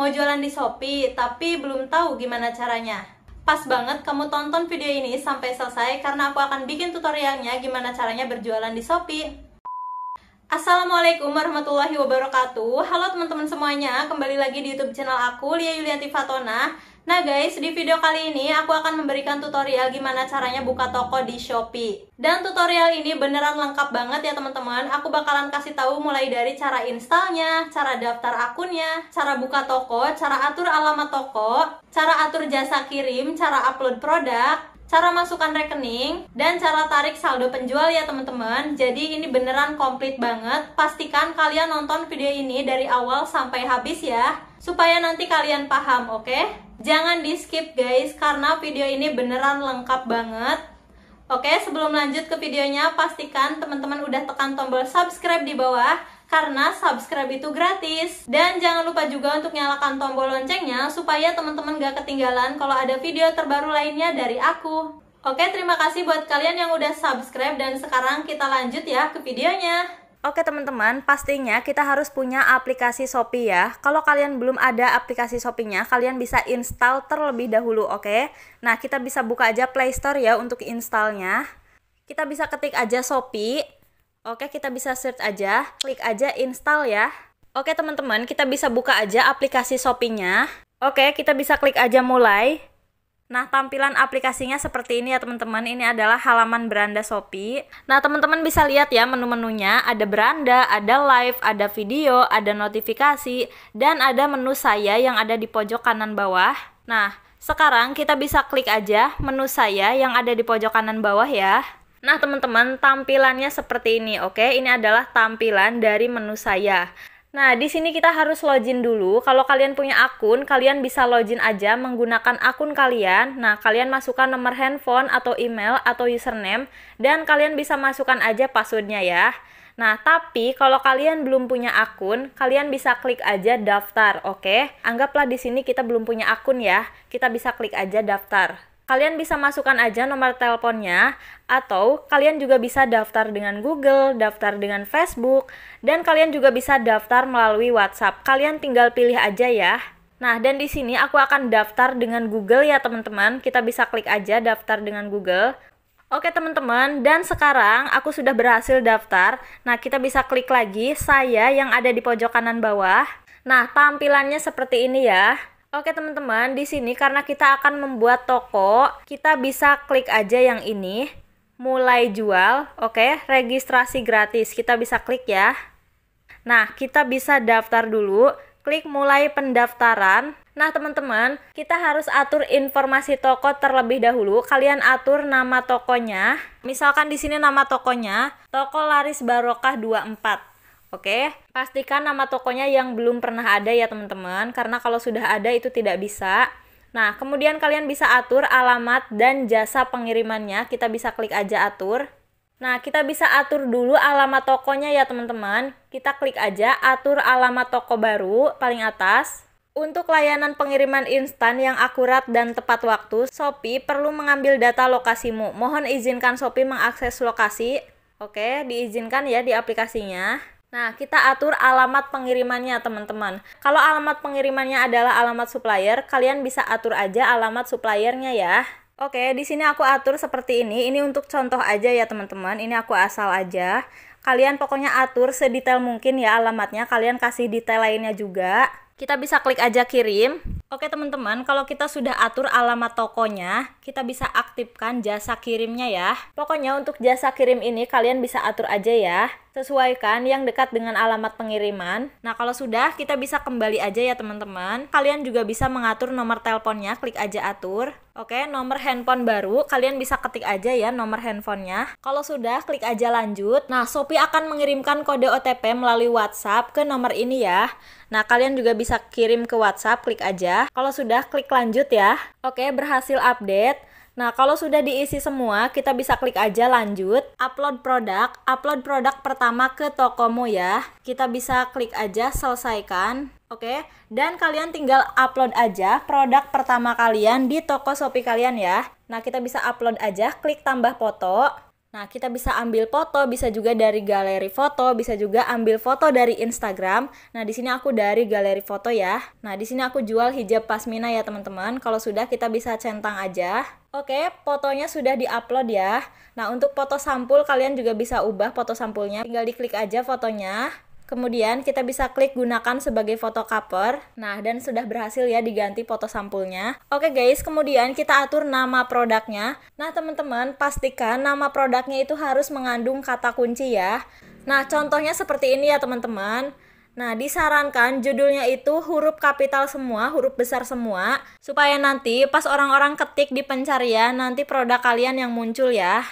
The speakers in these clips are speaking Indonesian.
mau jualan di Shopee tapi belum tahu gimana caranya? Pas banget kamu tonton video ini sampai selesai karena aku akan bikin tutorialnya gimana caranya berjualan di Shopee. Assalamualaikum warahmatullahi wabarakatuh Halo teman-teman semuanya, kembali lagi di youtube channel aku Lia Yulianti Fatona Nah guys, di video kali ini aku akan memberikan tutorial gimana caranya buka toko di Shopee. Dan tutorial ini beneran lengkap banget ya teman-teman. Aku bakalan kasih tahu mulai dari cara installnya, cara daftar akunnya, cara buka toko, cara atur alamat toko, cara atur jasa kirim, cara upload produk, cara masukkan rekening, dan cara tarik saldo penjual ya teman-teman. Jadi ini beneran komplit banget. Pastikan kalian nonton video ini dari awal sampai habis ya, supaya nanti kalian paham, oke? Okay? Jangan di skip guys karena video ini beneran lengkap banget Oke sebelum lanjut ke videonya pastikan teman-teman udah tekan tombol subscribe di bawah karena subscribe itu gratis. Dan jangan lupa juga untuk nyalakan tombol loncengnya supaya teman-teman gak ketinggalan kalau ada video terbaru lainnya dari aku. Oke, terima kasih buat kalian yang udah subscribe dan sekarang kita lanjut ya ke videonya. Oke teman-teman, pastinya kita harus punya aplikasi Shopee ya. Kalau kalian belum ada aplikasi Shopee-nya, kalian bisa install terlebih dahulu, oke? Nah, kita bisa buka aja Play Store ya untuk installnya. Kita bisa ketik aja Shopee. Oke, kita bisa search aja, klik aja install ya. Oke teman-teman, kita bisa buka aja aplikasi Shopee-nya. Oke, kita bisa klik aja mulai. Nah, tampilan aplikasinya seperti ini ya teman-teman. Ini adalah halaman beranda Shopee. Nah, teman-teman bisa lihat ya menu-menunya. Ada beranda, ada live, ada video, ada notifikasi, dan ada menu saya yang ada di pojok kanan bawah. Nah, sekarang kita bisa klik aja menu saya yang ada di pojok kanan bawah ya. Nah teman-teman tampilannya seperti ini oke okay? Ini adalah tampilan dari menu saya Nah, di sini kita harus login dulu. Kalau kalian punya akun, kalian bisa login aja menggunakan akun kalian. Nah, kalian masukkan nomor handphone atau email atau username dan kalian bisa masukkan aja passwordnya ya. Nah, tapi kalau kalian belum punya akun, kalian bisa klik aja daftar, oke? Okay? Anggaplah di sini kita belum punya akun ya. Kita bisa klik aja daftar. Kalian bisa masukkan aja nomor teleponnya atau kalian juga bisa daftar dengan Google, daftar dengan Facebook, dan kalian juga bisa daftar melalui WhatsApp. Kalian tinggal pilih aja ya. Nah, dan di sini aku akan daftar dengan Google ya teman-teman. Kita bisa klik aja daftar dengan Google. Oke teman-teman, dan sekarang aku sudah berhasil daftar. Nah, kita bisa klik lagi saya yang ada di pojok kanan bawah. Nah, tampilannya seperti ini ya. Oke teman-teman, di sini karena kita akan membuat toko, kita bisa klik aja yang ini, mulai jual, oke, registrasi gratis, kita bisa klik ya. Nah, kita bisa daftar dulu, klik mulai pendaftaran. Nah teman-teman, kita harus atur informasi toko terlebih dahulu. Kalian atur nama tokonya, misalkan di sini nama tokonya, toko laris barokah 24. Oke, okay? pastikan nama tokonya yang belum pernah ada ya teman-teman, karena kalau sudah ada itu tidak bisa. Nah, kemudian kalian bisa atur alamat dan jasa pengirimannya, kita bisa klik aja atur. Nah, kita bisa atur dulu alamat tokonya ya teman-teman. Kita klik aja atur alamat toko baru paling atas. Untuk layanan pengiriman instan yang akurat dan tepat waktu, Shopee perlu mengambil data lokasimu. Mohon izinkan Shopee mengakses lokasi. Oke, diizinkan ya di aplikasinya. Nah, kita atur alamat pengirimannya, teman-teman. Kalau alamat pengirimannya adalah alamat supplier, kalian bisa atur aja alamat suppliernya ya. Oke, di sini aku atur seperti ini. Ini untuk contoh aja ya, teman-teman. Ini aku asal aja. Kalian pokoknya atur sedetail mungkin ya alamatnya. Kalian kasih detail lainnya juga. Kita bisa klik aja kirim. Oke teman-teman, kalau kita sudah atur alamat tokonya, kita bisa aktifkan jasa kirimnya ya. Pokoknya untuk jasa kirim ini kalian bisa atur aja ya. Sesuaikan yang dekat dengan alamat pengiriman. Nah kalau sudah, kita bisa kembali aja ya teman-teman. Kalian juga bisa mengatur nomor teleponnya, klik aja atur. Oke, nomor handphone baru, kalian bisa ketik aja ya nomor handphonenya. Kalau sudah, klik aja lanjut. Nah, Shopee akan mengirimkan kode OTP melalui WhatsApp ke nomor ini ya. Nah, kalian juga bisa kirim ke WhatsApp, klik aja. Kalau sudah klik lanjut ya. Oke, berhasil update. Nah, kalau sudah diisi semua, kita bisa klik aja lanjut, upload produk, upload produk pertama ke Tokomu ya. Kita bisa klik aja selesaikan. Oke, dan kalian tinggal upload aja produk pertama kalian di toko Shopee kalian ya. Nah, kita bisa upload aja, klik tambah foto. Nah, kita bisa ambil foto, bisa juga dari galeri foto, bisa juga ambil foto dari Instagram. Nah, di sini aku dari galeri foto ya. Nah, di sini aku jual hijab pasmina ya, teman-teman. Kalau sudah kita bisa centang aja. Oke, fotonya sudah diupload ya. Nah, untuk foto sampul kalian juga bisa ubah foto sampulnya. Tinggal diklik aja fotonya. Kemudian kita bisa klik gunakan sebagai foto cover. Nah, dan sudah berhasil ya diganti foto sampulnya. Oke guys, kemudian kita atur nama produknya. Nah, teman-teman, pastikan nama produknya itu harus mengandung kata kunci ya. Nah, contohnya seperti ini ya teman-teman. Nah, disarankan judulnya itu huruf kapital semua, huruf besar semua, supaya nanti pas orang-orang ketik di pencarian, nanti produk kalian yang muncul ya.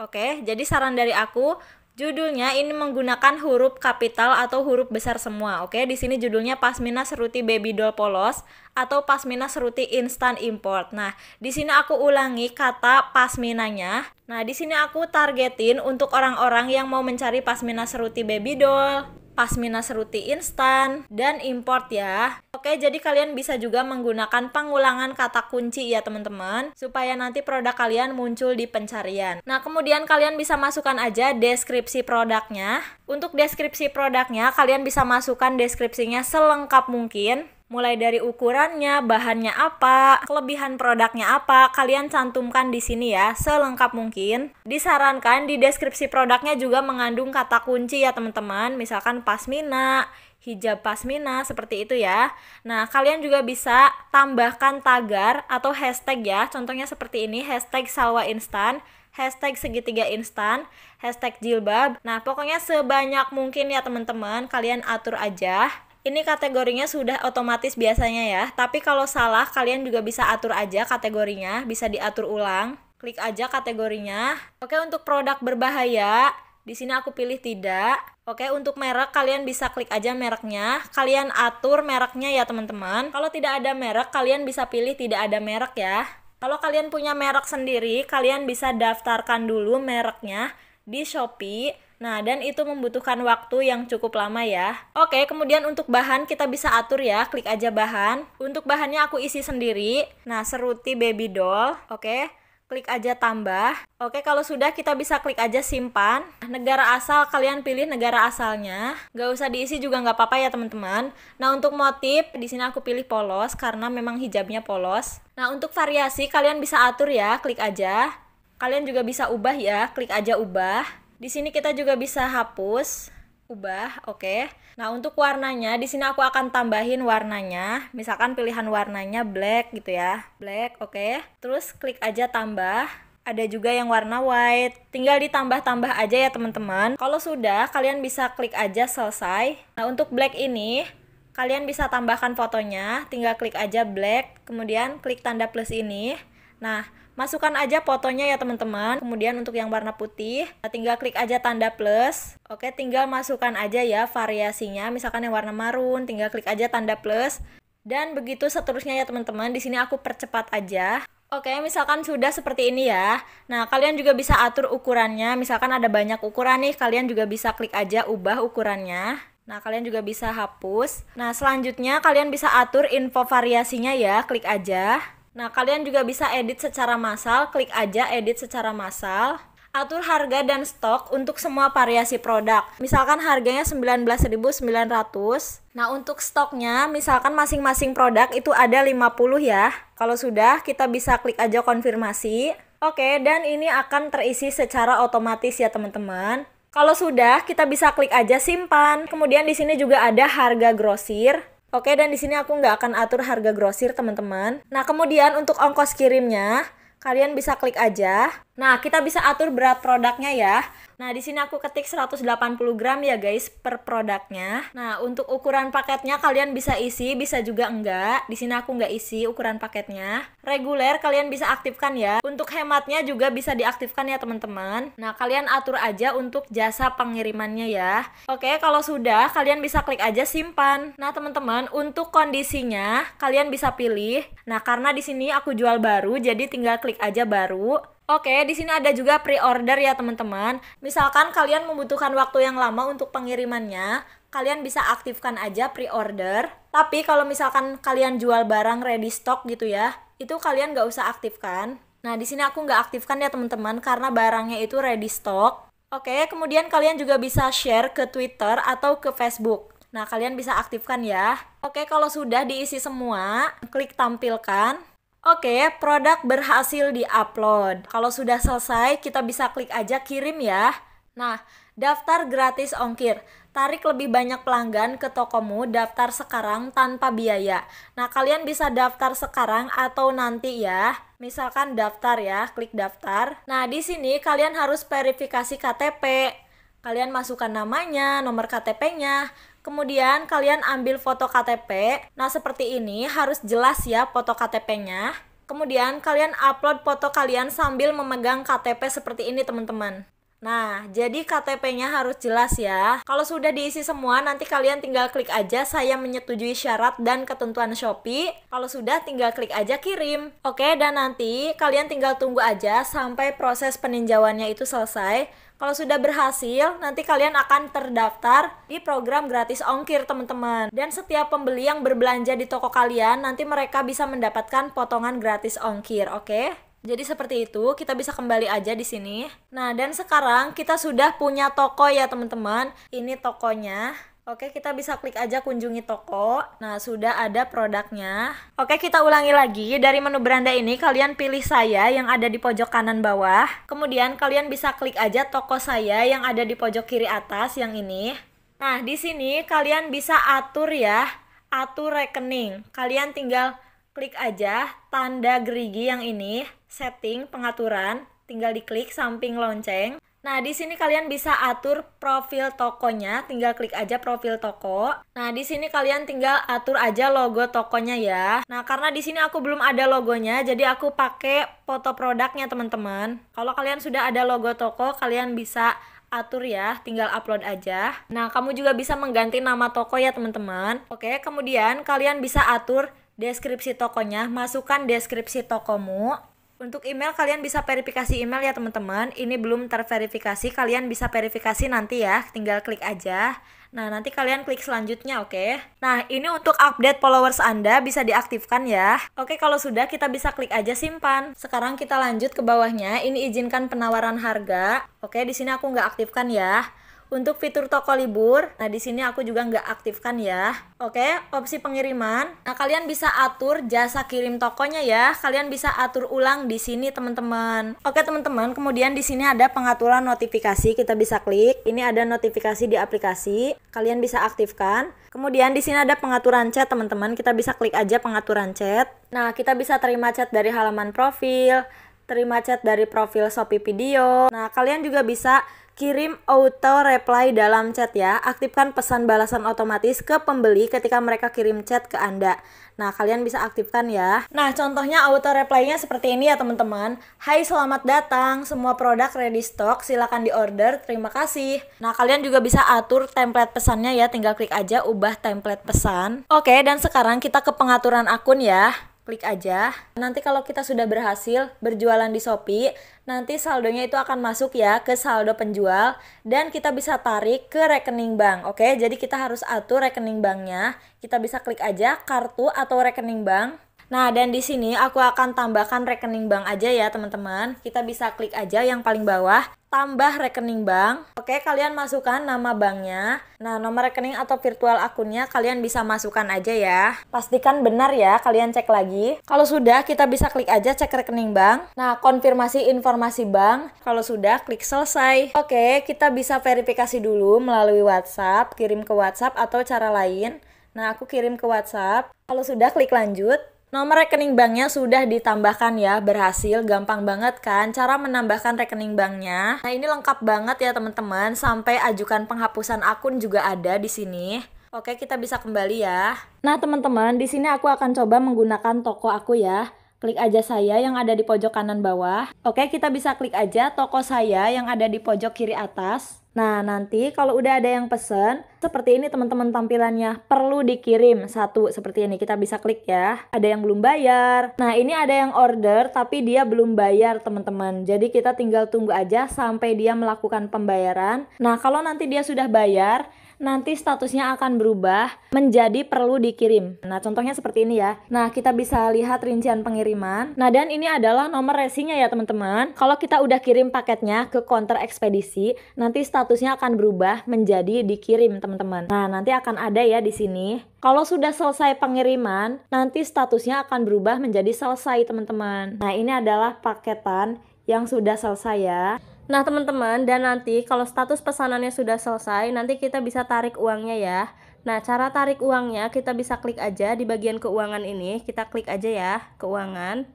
Oke, jadi saran dari aku, Judulnya ini menggunakan huruf kapital atau huruf besar semua. Oke, di sini judulnya Pasmina Seruti Baby Doll Polos atau Pasmina Seruti Instant Import. Nah, di sini aku ulangi kata pasminanya. Nah, di sini aku targetin untuk orang-orang yang mau mencari pasmina seruti baby doll pasmina seruti instan, dan import ya. Oke, jadi kalian bisa juga menggunakan pengulangan kata kunci ya teman-teman, supaya nanti produk kalian muncul di pencarian. Nah, kemudian kalian bisa masukkan aja deskripsi produknya. Untuk deskripsi produknya, kalian bisa masukkan deskripsinya selengkap mungkin mulai dari ukurannya, bahannya apa, kelebihan produknya apa, kalian cantumkan di sini ya, selengkap mungkin. Disarankan di deskripsi produknya juga mengandung kata kunci ya teman-teman, misalkan pasmina, hijab pasmina seperti itu ya. Nah, kalian juga bisa tambahkan tagar atau hashtag ya. Contohnya seperti ini hashtag salwa instan, hashtag segitiga instan, hashtag jilbab. Nah, pokoknya sebanyak mungkin ya teman-teman kalian atur aja ini kategorinya sudah otomatis biasanya ya. Tapi kalau salah kalian juga bisa atur aja kategorinya, bisa diatur ulang. Klik aja kategorinya. Oke, untuk produk berbahaya, di sini aku pilih tidak. Oke, untuk merek kalian bisa klik aja mereknya. Kalian atur mereknya ya, teman-teman. Kalau tidak ada merek, kalian bisa pilih tidak ada merek ya. Kalau kalian punya merek sendiri, kalian bisa daftarkan dulu mereknya di Shopee Nah, dan itu membutuhkan waktu yang cukup lama ya. Oke, kemudian untuk bahan kita bisa atur ya, klik aja bahan. Untuk bahannya aku isi sendiri. Nah, seruti baby doll. Oke, klik aja tambah. Oke, kalau sudah kita bisa klik aja simpan. Negara asal kalian pilih negara asalnya. Gak usah diisi juga nggak apa-apa ya teman-teman. Nah, untuk motif di sini aku pilih polos karena memang hijabnya polos. Nah, untuk variasi kalian bisa atur ya, klik aja. Kalian juga bisa ubah ya, klik aja ubah. Di sini kita juga bisa hapus, ubah, oke. Okay. Nah, untuk warnanya di sini aku akan tambahin warnanya. Misalkan pilihan warnanya black gitu ya. Black, oke. Okay. Terus klik aja tambah ada juga yang warna white. Tinggal ditambah-tambah aja ya teman-teman. Kalau sudah, kalian bisa klik aja selesai. Nah, untuk black ini, kalian bisa tambahkan fotonya. Tinggal klik aja black, kemudian klik tanda plus ini. Nah, Masukkan aja fotonya ya teman-teman. Kemudian untuk yang warna putih, tinggal klik aja tanda plus. Oke, tinggal masukkan aja ya variasinya. Misalkan yang warna marun, tinggal klik aja tanda plus. Dan begitu seterusnya ya teman-teman. Di sini aku percepat aja. Oke, misalkan sudah seperti ini ya. Nah, kalian juga bisa atur ukurannya. Misalkan ada banyak ukuran nih, kalian juga bisa klik aja ubah ukurannya. Nah, kalian juga bisa hapus. Nah, selanjutnya kalian bisa atur info variasinya ya, klik aja. Nah, kalian juga bisa edit secara massal, klik aja edit secara massal. Atur harga dan stok untuk semua variasi produk. Misalkan harganya 19.900. Nah, untuk stoknya misalkan masing-masing produk itu ada 50 ya. Kalau sudah, kita bisa klik aja konfirmasi. Oke, dan ini akan terisi secara otomatis ya, teman-teman. Kalau sudah, kita bisa klik aja simpan. Kemudian di sini juga ada harga grosir. Oke, dan di sini aku nggak akan atur harga grosir, teman-teman. Nah, kemudian untuk ongkos kirimnya, kalian bisa klik aja. Nah, kita bisa atur berat produknya ya. Nah, di sini aku ketik 180 gram ya guys per produknya. Nah, untuk ukuran paketnya kalian bisa isi, bisa juga enggak. Di sini aku enggak isi ukuran paketnya. Reguler kalian bisa aktifkan ya. Untuk hematnya juga bisa diaktifkan ya teman-teman. Nah, kalian atur aja untuk jasa pengirimannya ya. Oke, kalau sudah kalian bisa klik aja simpan. Nah, teman-teman, untuk kondisinya kalian bisa pilih. Nah, karena di sini aku jual baru jadi tinggal klik aja baru. Oke, di sini ada juga pre-order ya teman-teman. Misalkan kalian membutuhkan waktu yang lama untuk pengirimannya, kalian bisa aktifkan aja pre-order. Tapi kalau misalkan kalian jual barang ready stock gitu ya, itu kalian nggak usah aktifkan. Nah, di sini aku nggak aktifkan ya teman-teman karena barangnya itu ready stock. Oke, kemudian kalian juga bisa share ke Twitter atau ke Facebook. Nah, kalian bisa aktifkan ya. Oke, kalau sudah diisi semua, klik tampilkan. Oke, produk berhasil di upload. Kalau sudah selesai, kita bisa klik aja kirim ya. Nah, daftar gratis ongkir. Tarik lebih banyak pelanggan ke tokomu daftar sekarang tanpa biaya. Nah, kalian bisa daftar sekarang atau nanti ya. Misalkan daftar ya, klik daftar. Nah, di sini kalian harus verifikasi KTP. Kalian masukkan namanya, nomor KTP-nya, Kemudian kalian ambil foto KTP. Nah, seperti ini harus jelas ya foto KTP-nya. Kemudian kalian upload foto kalian sambil memegang KTP seperti ini, teman-teman. Nah, jadi KTP-nya harus jelas ya. Kalau sudah diisi semua, nanti kalian tinggal klik aja saya menyetujui syarat dan ketentuan Shopee. Kalau sudah, tinggal klik aja kirim. Oke, dan nanti kalian tinggal tunggu aja sampai proses peninjauannya itu selesai. Kalau sudah berhasil, nanti kalian akan terdaftar di program gratis ongkir, teman-teman. Dan setiap pembeli yang berbelanja di toko kalian, nanti mereka bisa mendapatkan potongan gratis ongkir, oke? Okay? Jadi seperti itu, kita bisa kembali aja di sini. Nah, dan sekarang kita sudah punya toko ya, teman-teman. Ini tokonya. Oke, kita bisa klik aja kunjungi toko. Nah, sudah ada produknya. Oke, kita ulangi lagi. Dari menu beranda ini, kalian pilih saya yang ada di pojok kanan bawah. Kemudian, kalian bisa klik aja toko saya yang ada di pojok kiri atas yang ini. Nah, di sini kalian bisa atur ya, atur rekening. Kalian tinggal klik aja tanda gerigi yang ini, setting, pengaturan. Tinggal diklik samping lonceng. Nah, di sini kalian bisa atur profil tokonya, tinggal klik aja profil toko. Nah, di sini kalian tinggal atur aja logo tokonya ya. Nah, karena di sini aku belum ada logonya, jadi aku pakai foto produknya, teman-teman. Kalau kalian sudah ada logo toko, kalian bisa atur ya, tinggal upload aja. Nah, kamu juga bisa mengganti nama toko ya, teman-teman. Oke, kemudian kalian bisa atur deskripsi tokonya, masukkan deskripsi tokomu. Untuk email kalian bisa verifikasi email ya teman-teman. Ini belum terverifikasi, kalian bisa verifikasi nanti ya. Tinggal klik aja. Nah, nanti kalian klik selanjutnya, oke? Okay? Nah, ini untuk update followers Anda bisa diaktifkan ya. Oke, kalau sudah kita bisa klik aja simpan. Sekarang kita lanjut ke bawahnya. Ini izinkan penawaran harga. Oke, di sini aku nggak aktifkan ya. Untuk fitur toko libur, nah di sini aku juga nggak aktifkan ya. Oke, opsi pengiriman. Nah, kalian bisa atur jasa kirim tokonya ya. Kalian bisa atur ulang di sini, teman-teman. Oke, teman-teman, kemudian di sini ada pengaturan notifikasi, kita bisa klik. Ini ada notifikasi di aplikasi, kalian bisa aktifkan. Kemudian di sini ada pengaturan chat, teman-teman. Kita bisa klik aja pengaturan chat. Nah, kita bisa terima chat dari halaman profil, terima chat dari profil Shopee Video. Nah, kalian juga bisa Kirim auto reply dalam chat ya. Aktifkan pesan balasan otomatis ke pembeli ketika mereka kirim chat ke Anda. Nah, kalian bisa aktifkan ya. Nah, contohnya auto reply-nya seperti ini ya, teman-teman. Hai, selamat datang. Semua produk ready stock, silakan order Terima kasih. Nah, kalian juga bisa atur template pesannya ya. Tinggal klik aja ubah template pesan. Oke, dan sekarang kita ke pengaturan akun ya klik aja. Nanti kalau kita sudah berhasil berjualan di Shopee, nanti saldonya itu akan masuk ya ke saldo penjual dan kita bisa tarik ke rekening bank. Oke, jadi kita harus atur rekening banknya. Kita bisa klik aja kartu atau rekening bank. Nah, dan di sini aku akan tambahkan rekening bank aja ya, teman-teman. Kita bisa klik aja yang paling bawah, tambah rekening bank. Oke, kalian masukkan nama banknya. Nah, nomor rekening atau virtual akunnya kalian bisa masukkan aja ya. Pastikan benar ya, kalian cek lagi. Kalau sudah, kita bisa klik aja cek rekening bank. Nah, konfirmasi informasi bank. Kalau sudah, klik selesai. Oke, kita bisa verifikasi dulu melalui WhatsApp, kirim ke WhatsApp atau cara lain. Nah, aku kirim ke WhatsApp. Kalau sudah, klik lanjut. Nomor rekening banknya sudah ditambahkan ya, berhasil, gampang banget kan cara menambahkan rekening banknya. Nah ini lengkap banget ya teman-teman, sampai ajukan penghapusan akun juga ada di sini. Oke kita bisa kembali ya. Nah teman-teman, di sini aku akan coba menggunakan toko aku ya. Klik aja saya yang ada di pojok kanan bawah. Oke kita bisa klik aja toko saya yang ada di pojok kiri atas. Nah, nanti kalau udah ada yang pesen, seperti ini teman-teman tampilannya perlu dikirim satu seperti ini. Kita bisa klik ya. Ada yang belum bayar. Nah, ini ada yang order tapi dia belum bayar, teman-teman. Jadi kita tinggal tunggu aja sampai dia melakukan pembayaran. Nah, kalau nanti dia sudah bayar, nanti statusnya akan berubah menjadi perlu dikirim. Nah, contohnya seperti ini ya. Nah, kita bisa lihat rincian pengiriman. Nah, dan ini adalah nomor resinya ya, teman-teman. Kalau kita udah kirim paketnya ke konter ekspedisi, nanti statusnya akan berubah menjadi dikirim, teman-teman. Nah, nanti akan ada ya di sini. Kalau sudah selesai pengiriman, nanti statusnya akan berubah menjadi selesai, teman-teman. Nah, ini adalah paketan yang sudah selesai ya. Nah teman-teman dan nanti kalau status pesanannya sudah selesai nanti kita bisa tarik uangnya ya Nah cara tarik uangnya kita bisa klik aja di bagian keuangan ini Kita klik aja ya keuangan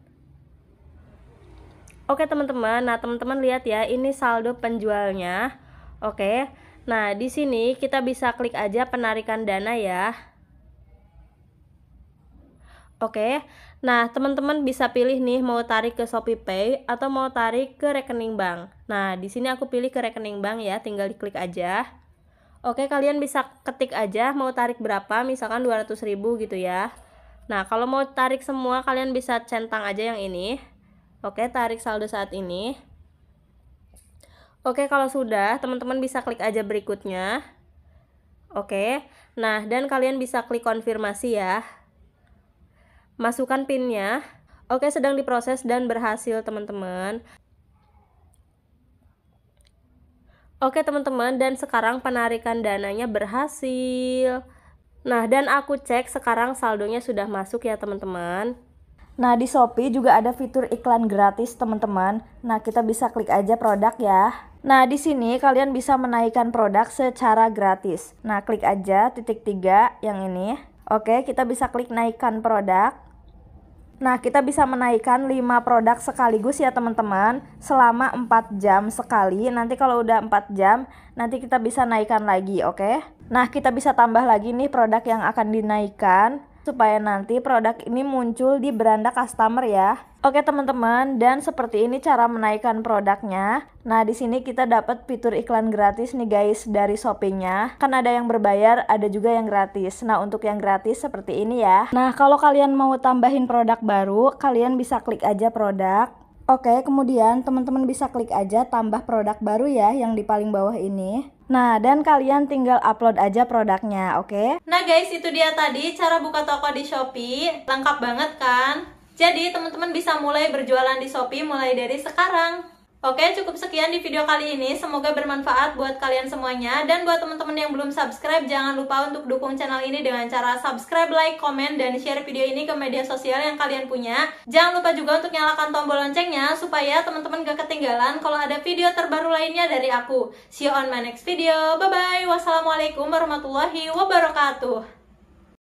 Oke teman-teman nah teman-teman lihat ya ini saldo penjualnya Oke nah di sini kita bisa klik aja penarikan dana ya Oke, nah teman-teman bisa pilih nih mau tarik ke Shopee Pay atau mau tarik ke rekening bank. Nah, di sini aku pilih ke rekening bank ya, tinggal diklik aja. Oke, kalian bisa ketik aja mau tarik berapa, misalkan 200 ribu gitu ya. Nah, kalau mau tarik semua kalian bisa centang aja yang ini. Oke, tarik saldo saat ini. Oke, kalau sudah, teman-teman bisa klik aja berikutnya. Oke. Nah, dan kalian bisa klik konfirmasi ya masukkan pinnya oke sedang diproses dan berhasil teman-teman oke teman-teman dan sekarang penarikan dananya berhasil nah dan aku cek sekarang saldonya sudah masuk ya teman-teman Nah, di Shopee juga ada fitur iklan gratis, teman-teman. Nah, kita bisa klik aja produk ya. Nah, di sini kalian bisa menaikkan produk secara gratis. Nah, klik aja titik tiga yang ini. Oke, kita bisa klik naikkan produk. Nah, kita bisa menaikkan 5 produk sekaligus ya teman-teman selama 4 jam sekali. Nanti kalau udah 4 jam, nanti kita bisa naikkan lagi, oke? Okay? Nah, kita bisa tambah lagi nih produk yang akan dinaikkan supaya nanti produk ini muncul di beranda customer ya. Oke teman-teman, dan seperti ini cara menaikkan produknya. Nah, di sini kita dapat fitur iklan gratis nih guys dari Shopee-nya. Kan ada yang berbayar, ada juga yang gratis. Nah, untuk yang gratis seperti ini ya. Nah, kalau kalian mau tambahin produk baru, kalian bisa klik aja produk. Oke, kemudian teman-teman bisa klik aja tambah produk baru ya yang di paling bawah ini. Nah, dan kalian tinggal upload aja produknya, oke? Okay? Nah guys, itu dia tadi cara buka toko di Shopee. Lengkap banget kan? Jadi, teman-teman bisa mulai berjualan di Shopee mulai dari sekarang. Oke, cukup sekian di video kali ini. Semoga bermanfaat buat kalian semuanya. Dan buat teman-teman yang belum subscribe, jangan lupa untuk dukung channel ini dengan cara subscribe, like, komen, dan share video ini ke media sosial yang kalian punya. Jangan lupa juga untuk nyalakan tombol loncengnya supaya teman-teman gak ketinggalan kalau ada video terbaru lainnya dari aku. See you on my next video. Bye-bye. Wassalamualaikum warahmatullahi wabarakatuh.